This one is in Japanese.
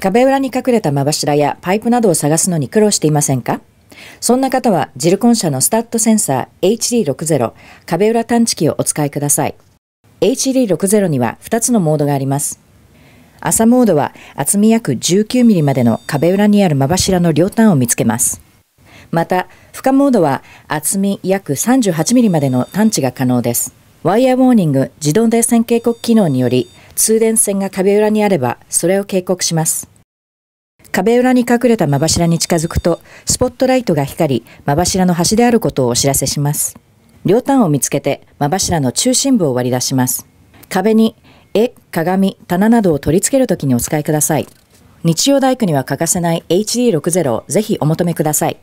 壁裏に隠れたまばしらやパイプなどを探すのに苦労していませんかそんな方はジルコン社のスタッドセンサー HD60 壁裏探知機をお使いください。HD60 には2つのモードがあります。朝モードは厚み約1 9ミリまでの壁裏にあるまばしらの両端を見つけます。また、負荷モードは厚み約3 8ミリまでの探知が可能です。ワイヤーウォーニング自動電線警告機能により通電線が壁裏にあればそれを警告します。壁裏に隠れたまばしらに近づくと、スポットライトが光り、まばしらの端であることをお知らせします。両端を見つけて、まばしらの中心部を割り出します。壁に、絵、鏡、棚などを取り付けるときにお使いください。日曜大工には欠かせない HD60 ぜひお求めください。